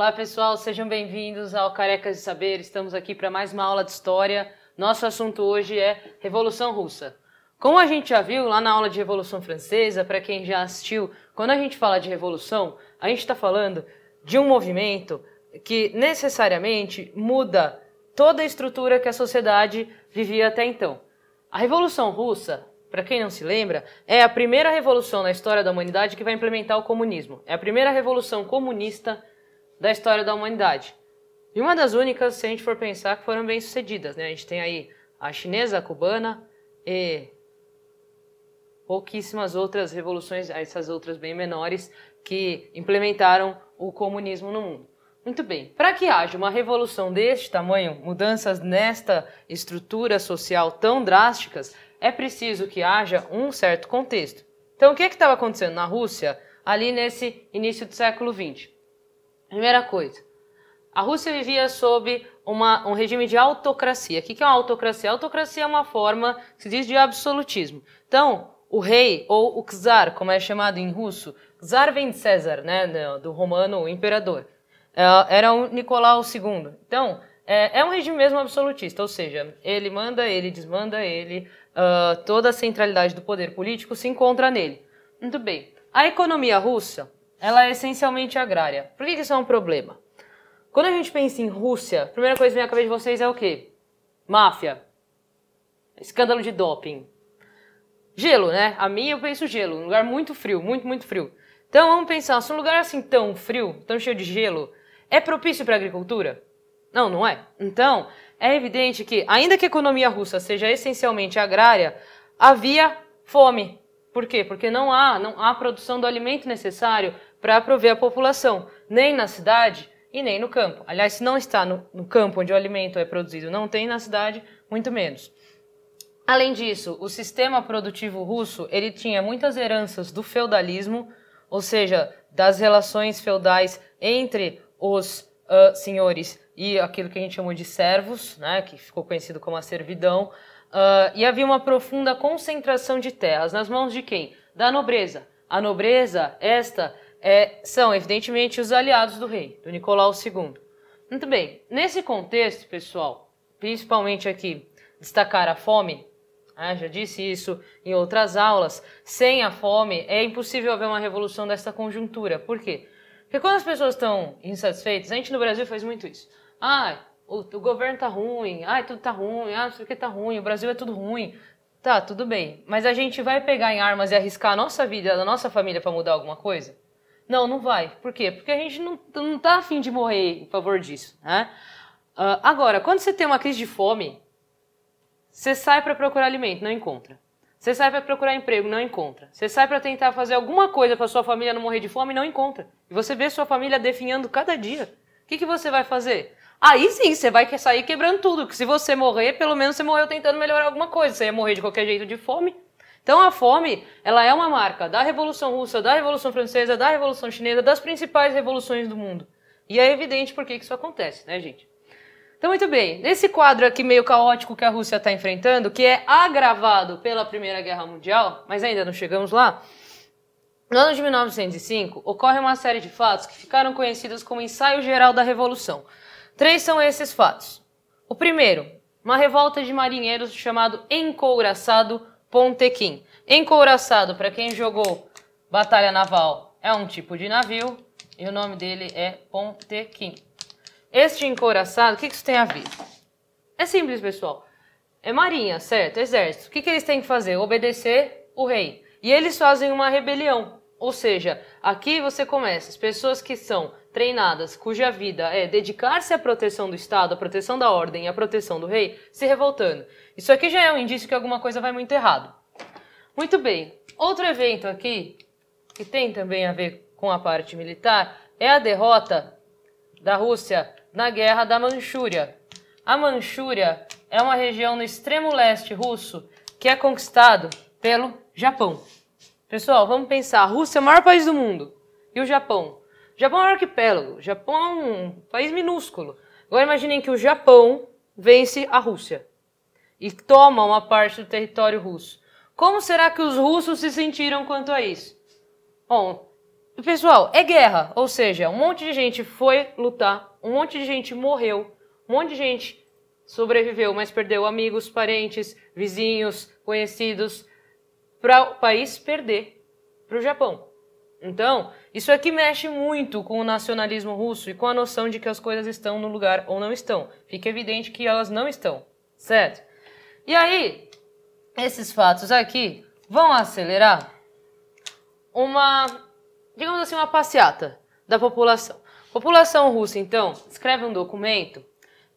Olá, pessoal, sejam bem-vindos ao Carecas de Saber. Estamos aqui para mais uma aula de história. Nosso assunto hoje é Revolução Russa. Como a gente já viu lá na aula de Revolução Francesa, para quem já assistiu, quando a gente fala de revolução, a gente está falando de um movimento que necessariamente muda toda a estrutura que a sociedade vivia até então. A Revolução Russa, para quem não se lembra, é a primeira revolução na história da humanidade que vai implementar o comunismo. É a primeira revolução comunista da história da humanidade. E uma das únicas, se a gente for pensar, que foram bem sucedidas. Né? A gente tem aí a chinesa, a cubana e pouquíssimas outras revoluções, essas outras bem menores, que implementaram o comunismo no mundo. Muito bem, para que haja uma revolução deste tamanho, mudanças nesta estrutura social tão drásticas, é preciso que haja um certo contexto. Então, o que é estava acontecendo na Rússia ali nesse início do século XX? Primeira coisa, a Rússia vivia sob uma, um regime de autocracia. O que é uma autocracia? A autocracia é uma forma que se diz de absolutismo. Então, o rei, ou o czar, como é chamado em russo, czar vem de César, né, do romano imperador, é, era o Nicolau II. Então, é, é, um regime mesmo absolutista, ou seja, ele manda, ele desmanda, ele, ah, toda a centralidade do poder político se encontra nele. Muito bem. A economia russa ela é essencialmente agrária. Por que isso é um problema? Quando a gente pensa em Rússia, a primeira coisa que vem à cabeça de vocês é o quê? Máfia. Escândalo de doping. Gelo, né? A mim eu penso gelo, um lugar muito frio, muito, muito frio. Então vamos pensar, se um lugar assim tão frio, tão cheio de gelo, é propício para agricultura? Não, não é. Então, é evidente que, ainda que a economia russa seja essencialmente agrária, havia fome. Por quê? Porque não há, não há produção do alimento necessário para prover a população, nem na cidade e nem no campo. Aliás, se não está no, no campo onde o alimento é produzido, não tem na cidade, muito menos. Além disso, o sistema produtivo russo ele tinha muitas heranças do feudalismo, ou seja, das relações feudais entre os uh, senhores e aquilo que a gente chamou de servos, né, que ficou conhecido como a servidão, uh, e havia uma profunda concentração de terras nas mãos de quem? Da nobreza. A nobreza, esta, é, são, evidentemente, os aliados do rei, do Nicolau II. Muito bem, nesse contexto, pessoal, principalmente aqui, destacar a fome, ah, já disse isso em outras aulas, sem a fome é impossível haver uma revolução desta conjuntura. Por quê? Porque quando as pessoas estão insatisfeitas, a gente no Brasil faz muito isso. Ah, o, o governo tá ruim, ah, tudo tá ruim, ah, não sei o que tá ruim, o Brasil é tudo ruim. Tá, tudo bem. Mas a gente vai pegar em armas e arriscar a nossa vida, a nossa família para mudar alguma coisa? Não, não vai. Por quê? Porque a gente não, não tá afim de morrer em favor disso, né? Uh, agora, quando você tem uma crise de fome, você sai para procurar alimento, não encontra. Você sai para procurar emprego, não encontra. Você sai para tentar fazer alguma coisa para sua família não morrer de fome, não encontra. E você vê sua família definhando cada dia. O que, que você vai fazer? Aí sim, você vai sair quebrando tudo. Que se você morrer, pelo menos você morreu tentando melhorar alguma coisa. Você ia morrer de qualquer jeito de fome. Então a fome, ela é uma marca da Revolução Russa, da Revolução Francesa, da Revolução Chinesa, das principais revoluções do mundo. E é evidente por que isso acontece, né, gente? Então, muito bem, nesse quadro aqui meio caótico que a Rússia está enfrentando, que é agravado pela Primeira Guerra Mundial, mas ainda não chegamos lá, no ano de 1905 ocorre uma série de fatos que ficaram conhecidos como ensaio geral da Revolução. Três são esses fatos. O primeiro, uma revolta de marinheiros chamado Encouraçado Pontequim. Encouraçado, para quem jogou Batalha Naval, é um tipo de navio e o nome dele é Pontequim. Este encouraçado, o que, que isso tem a ver? É simples, pessoal. É marinha, certo? Exército. O que, que eles têm que fazer? Obedecer o rei. E eles fazem uma rebelião. Ou seja, aqui você começa, as pessoas que são treinadas, cuja vida é dedicar-se à proteção do Estado, à proteção da ordem e à proteção do rei, se revoltando. Isso aqui já é um indício que alguma coisa vai muito errado. Muito bem. Outro evento aqui, que tem também a ver com a parte militar, é a derrota da Rússia na guerra da Manchúria. A Manchúria é uma região no extremo leste russo que é conquistado pelo Japão. Pessoal, vamos pensar, a Rússia é o maior país do mundo e o Japão. O Japão é um arquipélago, o Japão é um país minúsculo. Agora imaginem que o Japão vence a Rússia e tomam a parte do território russo. Como será que os russos se sentiram quanto a isso? Bom, pessoal, é guerra, ou seja, um monte de gente foi lutar, um monte de gente morreu, um monte de gente sobreviveu, mas perdeu amigos, parentes, vizinhos, conhecidos, para o país perder para o Japão. Então, isso aqui mexe muito com o nacionalismo russo e com a noção de que as coisas estão no lugar ou não estão. Fica evidente que elas não estão, certo? E aí, esses fatos aqui vão acelerar uma, digamos assim, uma passeata da população. A população russa, então, escreve um documento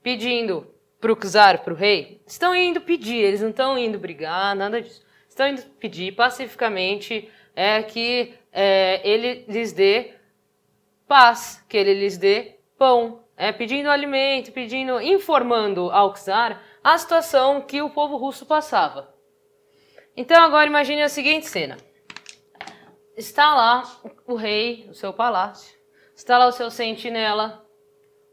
pedindo para o czar, para o rei, estão indo pedir, eles não estão indo brigar, nada disso. Estão indo pedir pacificamente é, que é, ele lhes dê paz, que ele lhes dê pão, é, pedindo alimento, pedindo, informando ao czar a situação que o povo russo passava. Então agora imagine a seguinte cena. Está lá o rei, o seu palácio, está lá o seu sentinela,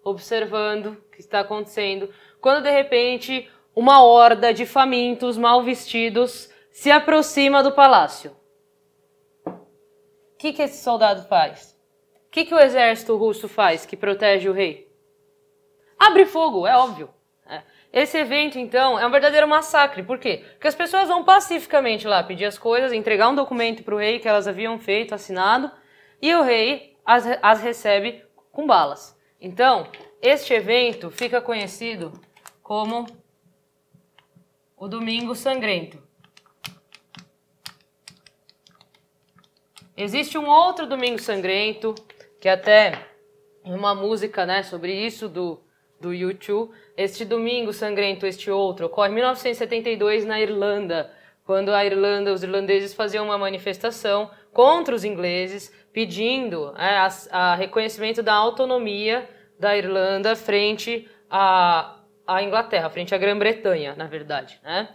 observando o que está acontecendo, quando de repente uma horda de famintos mal vestidos se aproxima do palácio. O que, que esse soldado faz? O que, que o exército russo faz que protege o rei? Abre fogo, é óbvio. Esse evento, então, é um verdadeiro massacre. Por quê? Porque as pessoas vão pacificamente lá pedir as coisas, entregar um documento para o rei que elas haviam feito, assinado, e o rei as, as recebe com balas. Então, este evento fica conhecido como o Domingo Sangrento. Existe um outro Domingo Sangrento, que é até uma música né, sobre isso, do do YouTube, este domingo sangrento, este outro, ocorre em 1972 na Irlanda, quando a Irlanda, os irlandeses faziam uma manifestação contra os ingleses, pedindo é, a, a reconhecimento da autonomia da Irlanda frente à, Inglaterra, frente à Grã-Bretanha, na verdade, né?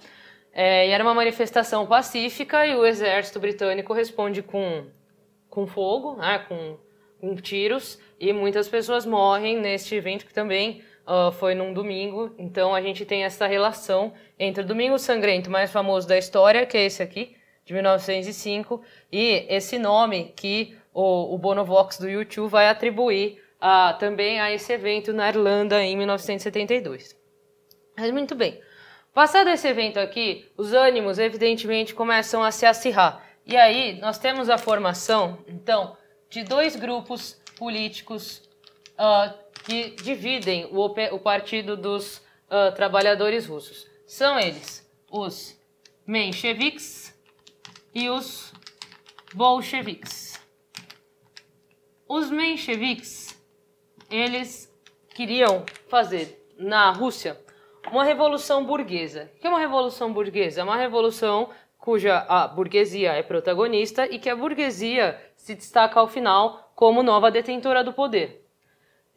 É, e era uma manifestação pacífica e o exército britânico responde com, com fogo, né, com, com tiros, e muitas pessoas morrem neste evento que também uh, foi num domingo, então a gente tem essa relação entre o Domingo Sangrento mais famoso da história, que é esse aqui, de 1905, e esse nome que o, o Bonovox do YouTube vai atribuir ah, também a esse evento na Irlanda em 1972. Mas muito bem. Passado esse evento aqui, os ânimos evidentemente começam a se acirrar. E aí nós temos a formação, então, de dois grupos políticos uh, que dividem o, o Partido dos uh, Trabalhadores Russos. São eles os mencheviques e os bolcheviques. Os mencheviques, eles queriam fazer na Rússia uma revolução burguesa. O que é uma revolução burguesa? É uma revolução cuja a burguesia é protagonista e que a burguesia se destaca ao final como nova detentora do poder.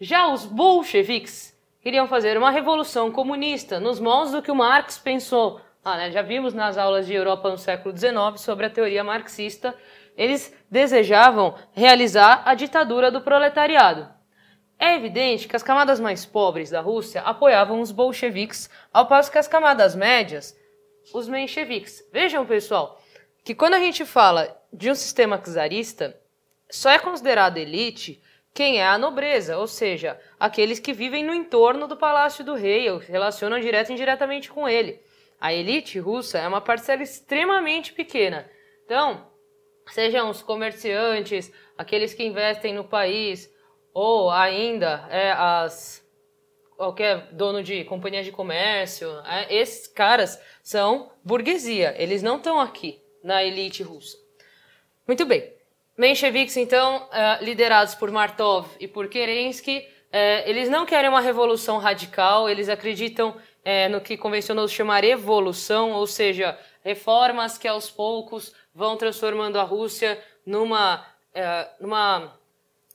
Já os bolcheviques queriam fazer uma revolução comunista nos moldes do que o Marx pensou. Ah, né? Já vimos nas aulas de Europa no século XIX sobre a teoria marxista. Eles desejavam realizar a ditadura do proletariado. É evidente que as camadas mais pobres da Rússia apoiavam os bolcheviques, ao passo que as camadas médias, os mencheviques. Vejam, pessoal, que quando a gente fala de um sistema czarista, só é considerado elite quem é a nobreza, ou seja, aqueles que vivem no entorno do palácio do rei ou relacionam direto e indiretamente com ele. A elite russa é uma parcela extremamente pequena. Então, sejam os comerciantes, aqueles que investem no país, ou ainda é, as qualquer dono de companhias de comércio, é, esses caras são burguesia, eles não estão aqui na elite russa. Muito bem. Mensheviques, então, eh, liderados por Martov e por Kerensky, eh, eles não querem uma revolução radical, eles acreditam eh, no que convencionou chamar evolução, ou seja, reformas que aos poucos vão transformando a Rússia numa, numa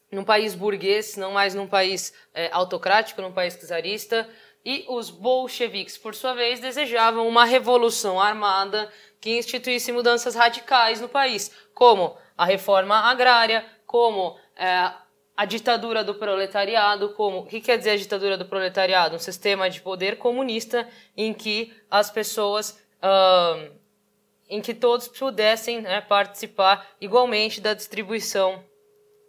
num país burguês, não mais num país autocrático, num país czarista. E os bolcheviques, por sua vez, desejavam uma revolução armada que instituísse mudanças radicais no país, como a reforma agrária, como é, a ditadura do proletariado, como o que quer dizer a ditadura do proletariado? Um sistema de poder comunista em que as pessoas, uh, em que todos pudessem né, participar igualmente da distribuição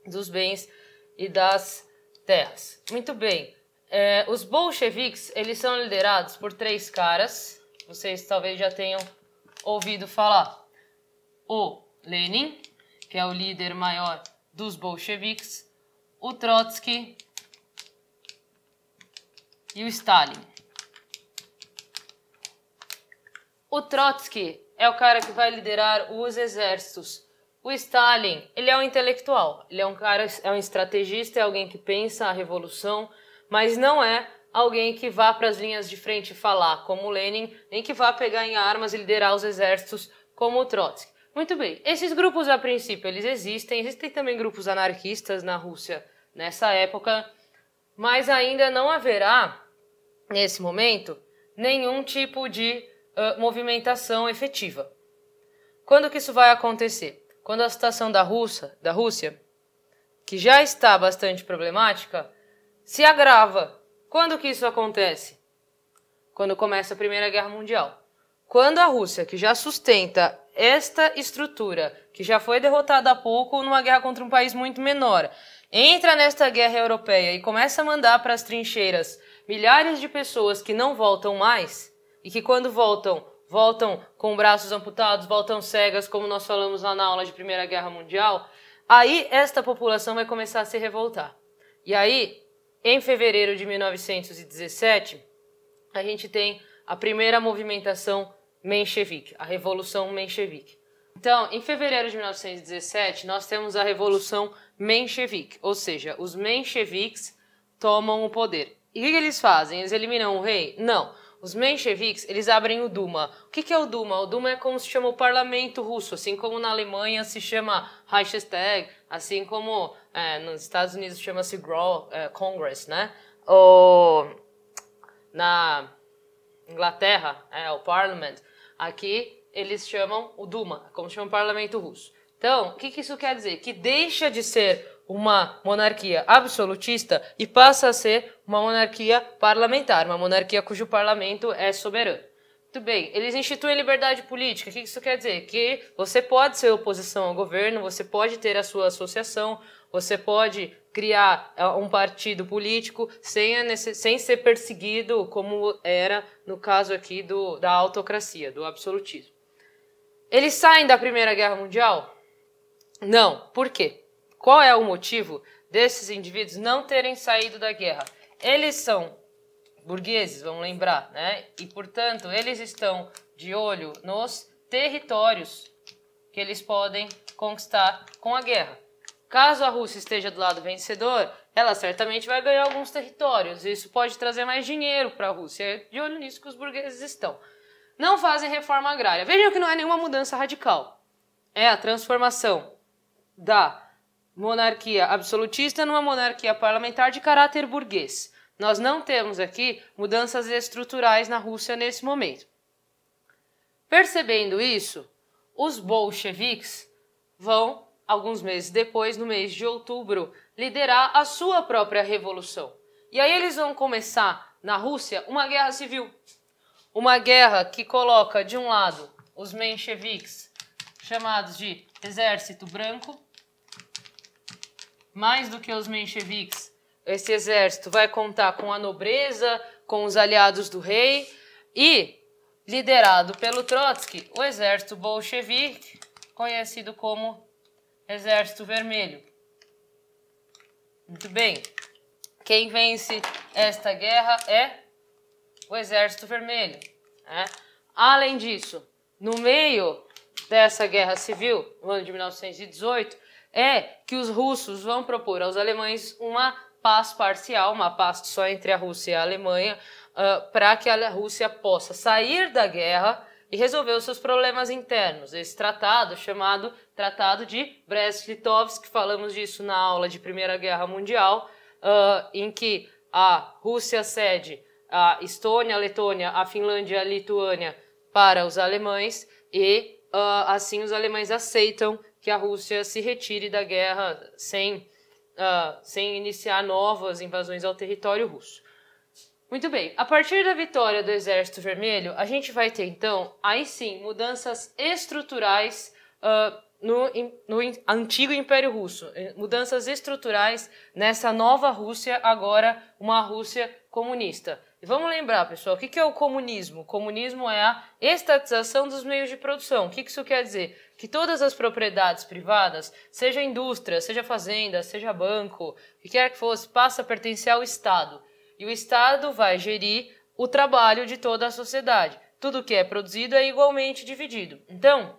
dos bens e das terras. Muito bem. É, os bolcheviques eles são liderados por três caras. Vocês talvez já tenham ouvido falar. O Lenin, que é o líder maior dos bolcheviques, o Trotsky e o Stalin. O Trotsky é o cara que vai liderar os exércitos. O Stalin, ele é um intelectual, ele é um cara, é um estrategista, é alguém que pensa a revolução, mas não é alguém que vá para as linhas de frente falar como Lenin, nem que vá pegar em armas e liderar os exércitos como o Trotsky. Muito bem. Esses grupos, a princípio, eles existem. Existem também grupos anarquistas na Rússia nessa época, mas ainda não haverá, nesse momento, nenhum tipo de uh, movimentação efetiva. Quando que isso vai acontecer? Quando a situação da da Rússia, que já está bastante problemática, se agrava. Quando que isso acontece? Quando começa a Primeira Guerra Mundial. Quando a Rússia, que já sustenta esta estrutura, que já foi derrotada há pouco numa guerra contra um país muito menor, entra nesta guerra europeia e começa a mandar para as trincheiras milhares de pessoas que não voltam mais e que quando voltam, voltam com braços amputados, voltam cegas, como nós falamos lá na aula de Primeira Guerra Mundial, aí esta população vai começar a se revoltar. E aí, em fevereiro de 1917, a gente tem a primeira movimentação menchevique, a Revolução Menchevique. Então, em fevereiro de 1917, nós temos a Revolução Menchevique, ou seja, os mencheviques tomam o poder. E o que, que eles fazem? Eles eliminam o rei? Não. Os mencheviques, eles abrem o Duma. O que, que é o Duma? O Duma é como se chama o parlamento russo, assim como na Alemanha se chama Reichstag, assim como é, nos Estados Unidos chama-se é, Congress, né? Ou na Inglaterra é o Parliament. Aqui eles chamam o Duma, como chama o parlamento russo. Então, o que, que isso quer dizer? Que deixa de ser uma monarquia absolutista e passa a ser uma monarquia parlamentar, uma monarquia cujo parlamento é soberano. Muito bem. Eles instituem liberdade política. O que isso quer dizer? Que você pode ser oposição ao governo, você pode ter a sua associação, você pode criar eh, um partido político sem, sem ser perseguido, como era no caso aqui do, da autocracia, do absolutismo. Eles saem da Primeira Guerra Mundial? Não. Por quê? Qual é o motivo desses indivíduos não terem saído da guerra? Eles são burgueses, vamos lembrar, né? E portanto, eles estão de olho nos territórios que eles podem conquistar com a guerra. Caso a Rússia esteja do lado vencedor, ela certamente vai ganhar alguns territórios. Isso pode trazer mais dinheiro para a Rússia. É de olho nisso que os burgueses estão. Não fazem reforma agrária. Vejam que não é nenhuma mudança radical. É a transformação da monarquia absolutista numa monarquia parlamentar de caráter burguês. Nós não temos aqui mudanças estruturais na Rússia nesse momento. Percebendo isso, os bolcheviques vão, alguns meses depois, no mês de outubro, liderar a sua própria revolução. E aí eles vão começar na Rússia uma guerra civil. Uma guerra que coloca, de um lado, os mencheviques, chamados de Exército Branco, mais do que os mencheviques, esse exército vai contar com a nobreza, com os aliados do rei e, liderado pelo Trotsky, o exército bolchevique, conhecido como Exército Vermelho. Muito bem. Quem vence esta guerra é o Exército Vermelho. Né? Além disso, no meio dessa guerra civil, no ano de 1918, é que os russos vão propor aos alemães uma paz parcial, uma paz só entre a Rússia e a Alemanha, uh, ah, para que a Rússia possa sair da guerra e resolver os seus problemas internos. Esse tratado, chamado Tratado de Brest-Litovsk, que falamos disso na aula de Primeira Guerra Mundial, uh, em que a Rússia cede a Estônia, a Letônia, a Finlândia, a Lituânia para os alemães e uh, assim os alemães aceitam que a Rússia se retire da guerra sem uh, sem iniciar novas invasões ao território russo. Muito bem, a partir da vitória do Exército Vermelho, a gente vai ter então, aí sim, mudanças estruturais uh, no, no antigo Império Russo, eh, mudanças estruturais nessa nova Rússia, agora uma Rússia comunista vamos lembrar, pessoal, o que é o comunismo? O comunismo é a estatização dos meios de produção. O que isso quer dizer? Que todas as propriedades privadas, seja indústria, seja fazenda, seja banco, o que quer que fosse, passa a pertencer ao Estado. E o Estado vai gerir o trabalho de toda a sociedade. Tudo que é produzido é igualmente dividido. Então,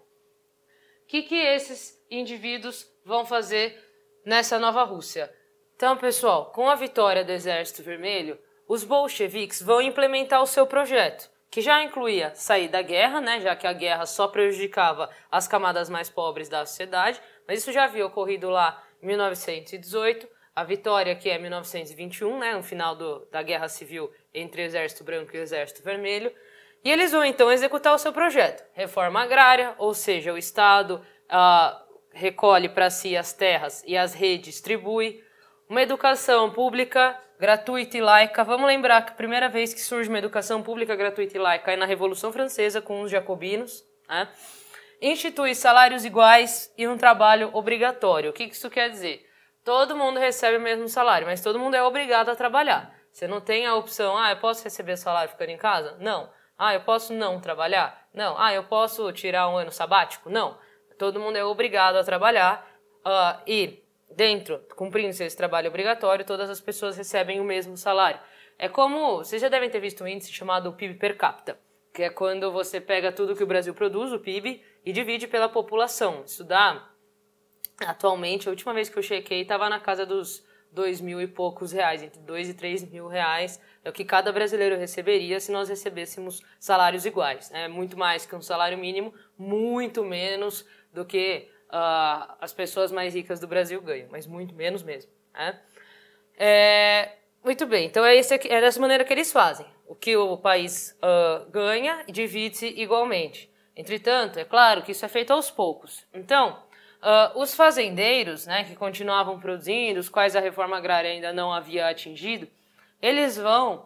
o que, que esses indivíduos vão fazer nessa nova Rússia? Então, pessoal, com a vitória do Exército Vermelho, os bolcheviques vão implementar o seu projeto, que já incluía sair da guerra, né, já que a guerra só prejudicava as camadas mais pobres da sociedade, mas isso já havia ocorrido lá em 1918, a vitória que é 1921, né, no final do, da guerra civil entre o Exército Branco e o Exército Vermelho, e eles vão então executar o seu projeto, reforma agrária, ou seja, o Estado ah, recolhe para si as terras e as redistribui, uma educação pública, gratuita e laica. Vamos lembrar que a primeira vez que surge uma educação pública, gratuita e laica é na Revolução Francesa com os jacobinos. Né? Institui salários iguais e um trabalho obrigatório. O que isso quer dizer? Todo mundo recebe o mesmo salário, mas todo mundo é obrigado a trabalhar. Você não tem a opção, ah, eu posso receber salário ficando em casa? Não. Ah, eu posso não trabalhar? Não. Ah, eu posso tirar um ano sabático? Não. Todo mundo é obrigado a trabalhar. Uh, e dentro, cumprindo seu trabalho obrigatório, todas as pessoas recebem o mesmo salário. É como, vocês já devem ter visto um índice chamado PIB per capita, que é quando você pega tudo que o Brasil produz, o PIB, e divide pela população. Isso dá, atualmente, a última vez que eu chequei, estava na casa dos dois mil e poucos reais, entre dois e três mil reais, é o que cada brasileiro receberia se nós recebêssemos salários iguais. É muito mais que um salário mínimo, muito menos do que uh, as pessoas mais ricas do Brasil ganham, mas muito menos mesmo. Né? É, muito bem, então é, aqui, é, dessa maneira que eles fazem. O que o país uh, ganha divide-se igualmente. Entretanto, é claro que isso é feito aos poucos. Então, uh, os fazendeiros, né, que continuavam produzindo, os quais a reforma agrária ainda não havia atingido, eles vão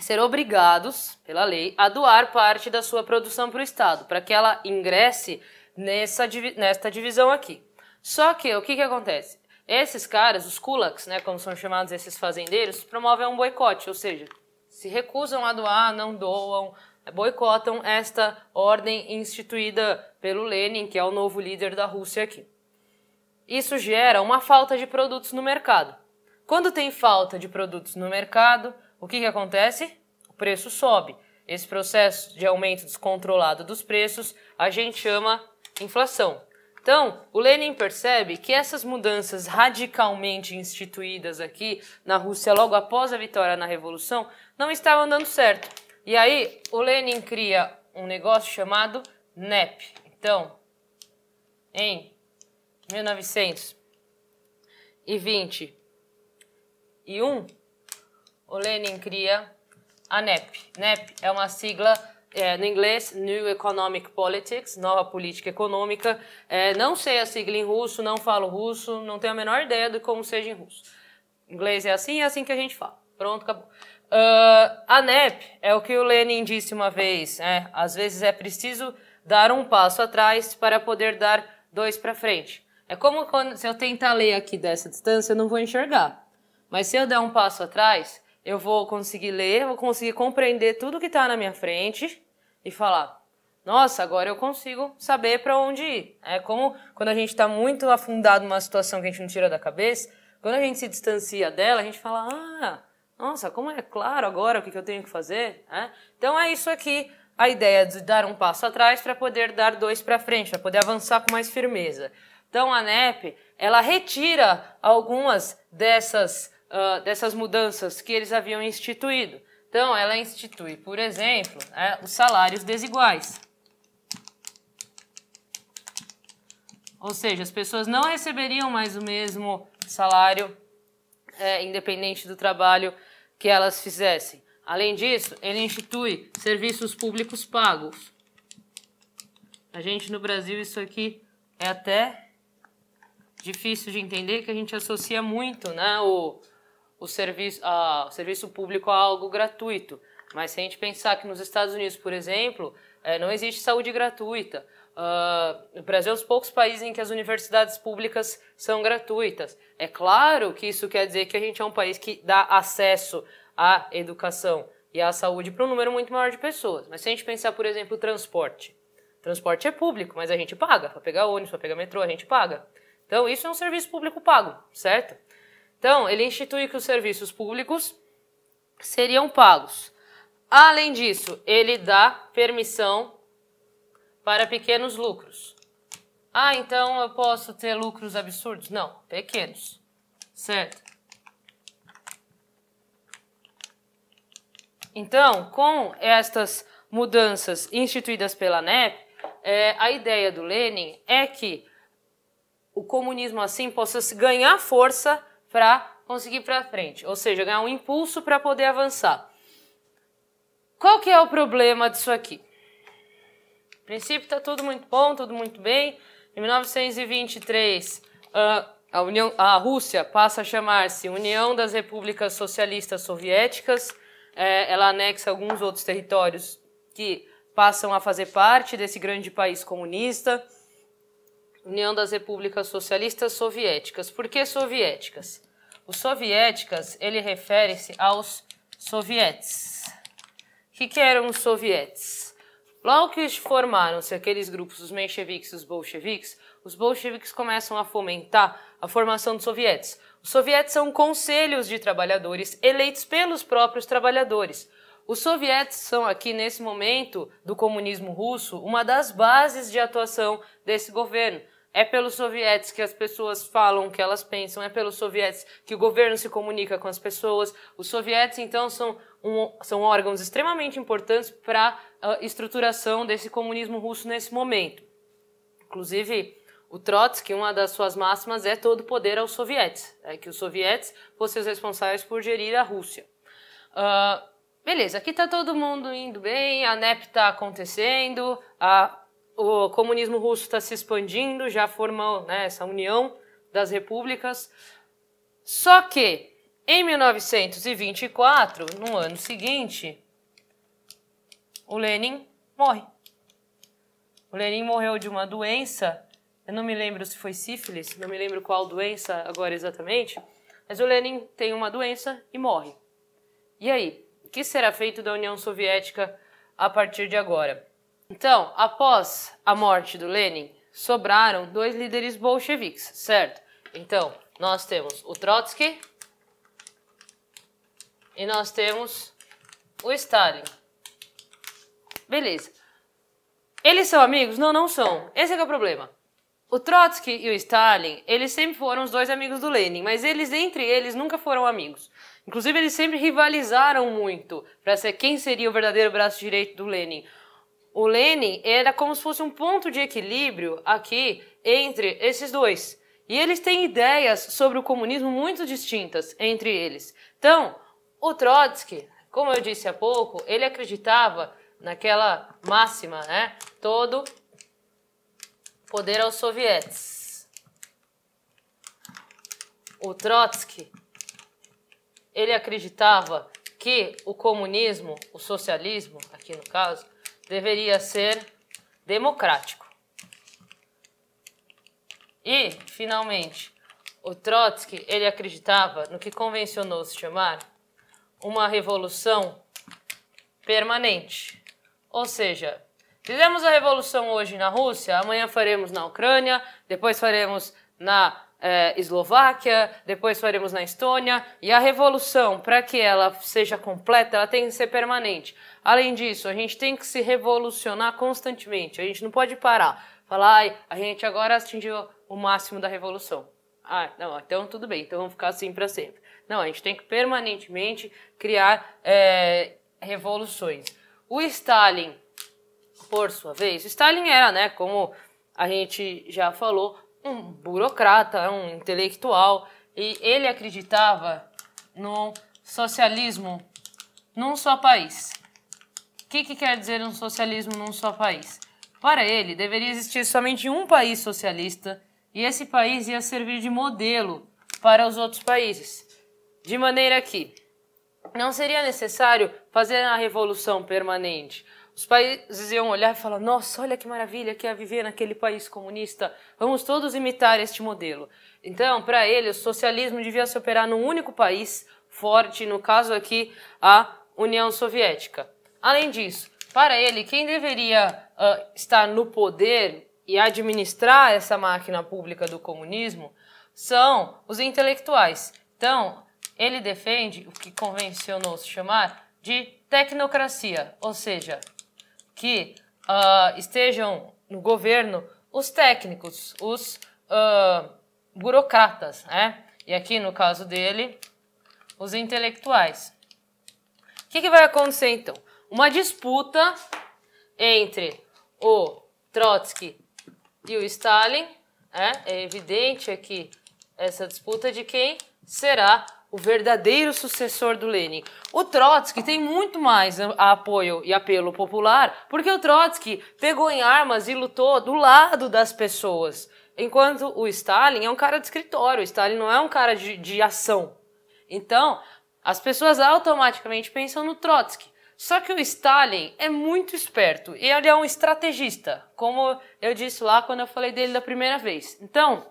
ser obrigados, pela lei, a doar parte da sua produção para o Estado, para que ela ingresse nessa, nesta divisão aqui. Só que o que, que acontece? Esses caras, os kulaks, né, como são chamados esses fazendeiros, promovem um boicote, ou seja, se recusam a doar, não doam, boicotam esta ordem instituída pelo Lenin, que é o novo líder da Rússia aqui. Isso gera uma falta de produtos no mercado. Quando tem falta de produtos no mercado, o que, que acontece? O preço sobe. Esse processo de aumento descontrolado dos preços a gente chama inflação. Então, o Lenin percebe que essas mudanças radicalmente instituídas aqui na Rússia logo após a vitória na Revolução não estavam dando certo. E aí, o Lenin cria um negócio chamado NEP. Então, em 1920 e 1, o Lenin cria a NEP. NEP é uma sigla é, no inglês, New Economic Politics, nova política econômica. É, não sei a sigla em russo, não falo russo, não tenho a menor ideia de como seja em russo. Inglês é assim, é assim que a gente fala. Pronto, acabou. Uh, a NEP é o que o Lenin disse uma vez, é, às vezes é preciso dar um passo atrás para poder dar dois para frente. É como quando, se eu tentar ler aqui dessa distância, eu não vou enxergar. Mas se eu der um passo atrás, eu vou conseguir ler, vou conseguir compreender tudo que está na minha frente e falar: nossa, agora eu consigo saber para onde ir. É como quando a gente está muito afundado numa situação que a gente não tira da cabeça, quando a gente se distancia dela, a gente fala: ah, nossa, como é claro agora o que, que eu tenho que fazer. É? Então é isso aqui. A ideia de dar um passo atrás para poder dar dois para frente, para poder avançar com mais firmeza. Então a NEP, ela retira algumas dessas uh, dessas mudanças que eles haviam instituído. Então, ela institui, por exemplo, é, os salários desiguais. Ou seja, as pessoas não receberiam mais o mesmo salário, é, independente do trabalho que elas fizessem. Além disso, ele institui serviços públicos pagos. A gente no Brasil, isso aqui é até difícil de entender, que a gente associa muito né, o, o serviço, a, o serviço público a é algo gratuito. Mas se a gente pensar que nos Estados Unidos, por exemplo, é, não existe saúde gratuita. Uh, ah, o Brasil é um dos poucos países em que as universidades públicas são gratuitas. É claro que isso quer dizer que a gente é um país que dá acesso à educação e à saúde para um número muito maior de pessoas. Mas se a gente pensar, por exemplo, o transporte. Transporte é público, mas a gente paga. Para pegar ônibus, para pegar metrô, a gente paga. Então, isso é um serviço público pago, certo? Então, ele institui que os serviços públicos seriam pagos. Além disso, ele dá permissão para pequenos lucros. Ah, então eu posso ter lucros absurdos? Não, pequenos. Certo? Então, com estas mudanças instituídas pela NEP, é, a ideia do Lenin é que o comunismo assim possa ganhar força para conseguir para frente, ou seja, ganhar um impulso para poder avançar. Qual que é o problema disso aqui? No princípio está tudo muito bom, tudo muito bem. Em 1923, ah, a, União, a Rússia passa a chamar-se União das Repúblicas Socialistas Soviéticas. É, ela anexa alguns outros territórios que passam a fazer parte desse grande país comunista. União das Repúblicas Socialistas Soviéticas. Por que soviéticas? Os soviéticas, ele refere-se aos sovietes. O que, que eram os sovietes? Logo que formaram-se aqueles grupos, os mencheviques e os bolcheviques, os bolcheviques começam a fomentar a formação dos sovietes. Os sovietes são conselhos de trabalhadores eleitos pelos próprios trabalhadores. Os sovietes são aqui nesse momento do comunismo russo uma das bases de atuação desse governo. É pelos sovietes que as pessoas falam o que elas pensam, é pelos sovietes que o governo se comunica com as pessoas. Os sovietes, então, são, um, são órgãos extremamente importantes para a ah, estruturação desse comunismo russo nesse momento. Inclusive, o Trotsky, uma das suas máximas é todo poder aos sovietes, é que os sovietes fossem os responsáveis por gerir a Rússia. Uh, beleza, aqui está todo mundo indo bem, a NEP está acontecendo, a o comunismo russo está se expandindo, já forma né, essa união das repúblicas. Só que em 1924, no ano seguinte, o Lenin morre. O Lenin morreu de uma doença, eu não me lembro se foi sífilis, não me lembro qual doença agora exatamente, mas o Lenin tem uma doença e morre. E aí, o que será feito da União Soviética a partir de agora? Então, após a morte do Lenin, sobraram dois líderes bolcheviques, certo? Então, nós temos o Trotsky e nós temos o Stalin. Beleza. Eles são amigos? Não, não são. Esse é que é o problema. O Trotsky e o Stalin, eles sempre foram os dois amigos do Lenin, mas eles entre eles nunca foram amigos. Inclusive eles sempre rivalizaram muito para ser quem seria o verdadeiro braço direito do Lenin. O Lenin era como se fosse um ponto de equilíbrio aqui entre esses dois. E eles têm ideias sobre o comunismo muito distintas entre eles. Então, o Trotsky, como eu disse há pouco, ele acreditava naquela máxima, né? Todo poder aos sovietes. O Trotsky, ele acreditava que o comunismo, o socialismo, aqui no caso, deveria ser democrático. E, finalmente, o Trotsky ele acreditava no que convencionou se chamar uma revolução permanente. Ou seja, fizemos a revolução hoje na Rússia, amanhã faremos na Ucrânia, depois faremos na é, Eslováquia, depois faremos na Estônia. E a revolução, para que ela seja completa, ela tem que ser permanente. Além disso, a gente tem que se revolucionar constantemente. A gente não pode parar. Falar, ai, a gente agora atingiu o máximo da revolução. Ah, não, então tudo bem, então vamos ficar assim para sempre. Não, a gente tem que permanentemente criar é, revoluções. O Stalin, por sua vez, Stalin era, né, como a gente já falou, um burocrata, é um intelectual, e ele acreditava no socialismo num só país. O que, que quer dizer um socialismo num só país? Para ele, deveria existir somente um país socialista e esse país ia servir de modelo para os outros países. De maneira que não seria necessário fazer a revolução permanente, os países iam olhar e falar: nossa, olha que maravilha que é viver naquele país comunista, vamos todos imitar este modelo. Então, para ele, o socialismo devia se operar num único país forte, no caso aqui, a União Soviética. Além disso, para ele, quem deveria uh, estar no poder e administrar essa máquina pública do comunismo são os intelectuais. Então, ele defende o que convencionou se chamar de tecnocracia, ou seja, que uh, estejam no governo os técnicos, os uh, burocratas, né? E aqui no caso dele, os intelectuais. O que, que vai acontecer então? Uma disputa entre o Trotsky e o Stalin. Né? É evidente aqui essa disputa de quem será o verdadeiro sucessor do Lenin. O Trotsky tem muito mais apoio e apelo popular, porque o Trotsky pegou em armas e lutou do lado das pessoas. Enquanto o Stalin é um cara de escritório, o Stalin não é um cara de, de ação. Então, as pessoas automaticamente pensam no Trotsky. Só que o Stalin é muito esperto e ele é um estrategista, como eu disse lá quando eu falei dele da primeira vez. Então,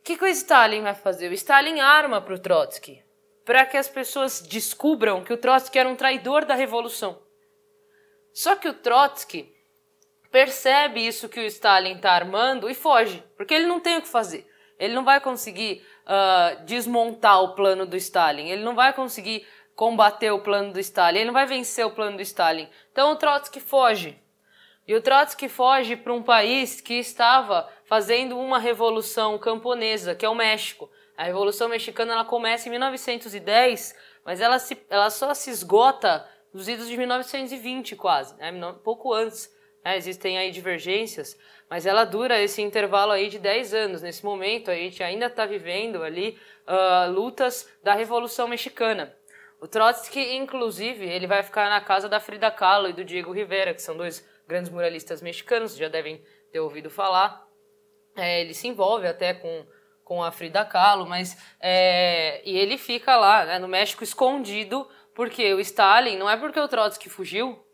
o que, que o Stalin vai fazer? O Stalin arma para o Trotsky para que as pessoas descubram que o Trotsky era um traidor da revolução. Só que o Trotsky percebe isso que o Stalin está armando e foge, porque ele não tem o que fazer. Ele não vai conseguir uh, desmontar o plano do Stalin, ele não vai conseguir combater o plano do Stalin, ele não vai vencer o plano do Stalin. Então o Trotsky foge. E o Trotsky foge para um país que estava fazendo uma revolução camponesa, que é o México. A Revolução Mexicana ela começa em 1910, mas ela, se, ela só se esgota nos idos de 1920 quase, né? pouco antes. Né? Existem aí divergências, mas ela dura esse intervalo aí de 10 anos. Nesse momento a gente ainda está vivendo ali uh, lutas da Revolução Mexicana. O Trotsky, inclusive, ele vai ficar na casa da Frida Kahlo e do Diego Rivera, que são dois grandes muralistas mexicanos, já devem ter ouvido falar. É, ele se envolve até com, com a Frida Kahlo, mas é, e ele fica lá né, no México escondido porque o Stalin não é porque o Trotsky fugiu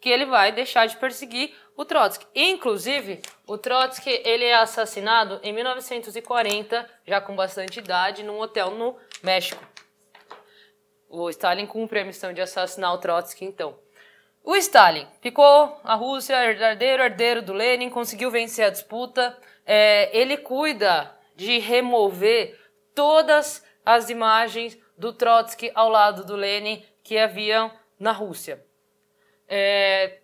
que ele vai deixar de perseguir o Trotsky. Inclusive, o Trotsky ele é assassinado em 1940, já com bastante idade, num hotel no México. O Stalin cumpre a missão de assassinar o Trotsky, então. O Stalin ficou a Rússia herdeiro, herdeiro do Lenin, conseguiu vencer a disputa é, ele cuida de remover todas as imagens do Trotsky ao lado do Lenin que haviam na Rússia. É,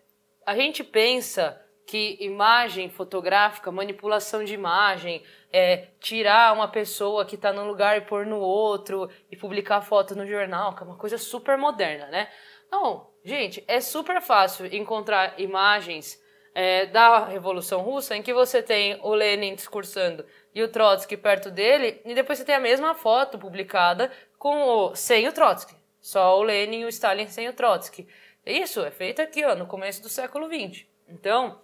a gente pensa que imagem fotográfica, manipulação de imagem, é, tirar uma pessoa que está num lugar e pôr no outro e publicar foto no jornal, que é uma coisa super moderna, né? Não, gente, é super fácil encontrar imagens é, da Revolução Russa, em que você tem o Lenin discursando e o Trotsky perto dele, e depois você tem a mesma foto publicada com o, sem o Trotsky. Só o Lenin e o Stalin sem o Trotsky. Isso é feito aqui, ó, no começo do século XX. Então,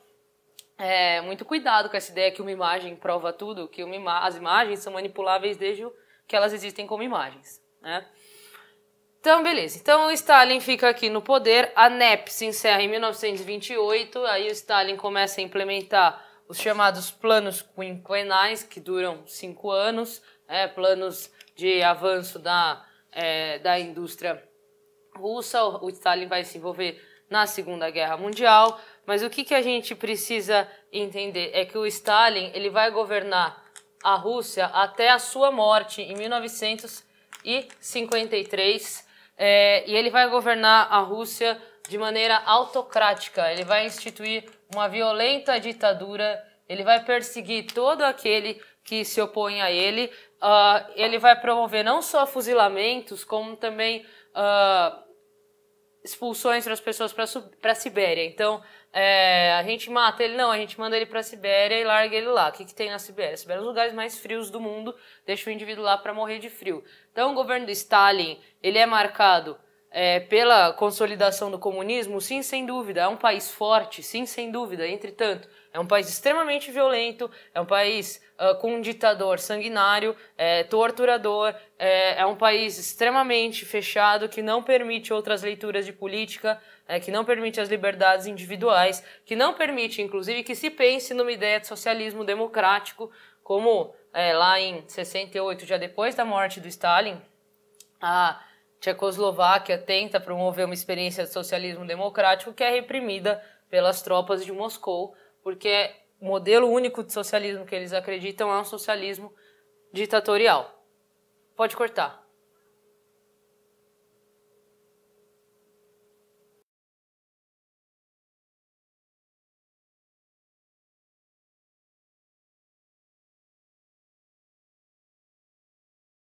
é, muito cuidado com essa ideia que uma imagem prova tudo, que ima as imagens são manipuláveis desde que elas existem como imagens. Né? Então, beleza. Então, o Stalin fica aqui no poder, a NEP se encerra em 1928, aí o Stalin começa a implementar os chamados planos quinquenais, que duram cinco anos, é, planos de avanço da, é, da indústria russa. O Stalin vai se envolver na Segunda Guerra Mundial, mas o que, que a gente precisa entender é que o Stalin ele vai governar a Rússia até a sua morte em 1953 é, e ele vai governar a Rússia de maneira autocrática. Ele vai instituir uma violenta ditadura. Ele vai perseguir todo aquele que se opõe a ele. Uh, ele vai promover não só fuzilamentos, como também uh, expulsões das pessoas para a Sibéria. Então, é, a gente mata ele, não, a gente manda ele para a Sibéria e larga ele lá. O que, que tem na Sibéria? A Sibéria é um dos lugares mais frios do mundo, deixa o indivíduo lá para morrer de frio. Então, o governo do Stalin, ele é marcado é, pela consolidação do comunismo? Sim, sem dúvida. É um país forte, sim, sem dúvida. Entretanto, é um país extremamente violento, é um país uh, com um ditador sanguinário, é, torturador, é, é, um país extremamente fechado que não permite outras leituras de política, é, que não permite as liberdades individuais, que não permite, inclusive, que se pense numa ideia de socialismo democrático, como é, lá em 68, já depois da morte do Stalin, a Tchecoslováquia tenta promover uma experiência de socialismo democrático que é reprimida pelas tropas de Moscou, porque o modelo único de socialismo que eles acreditam é um socialismo ditatorial. Pode cortar.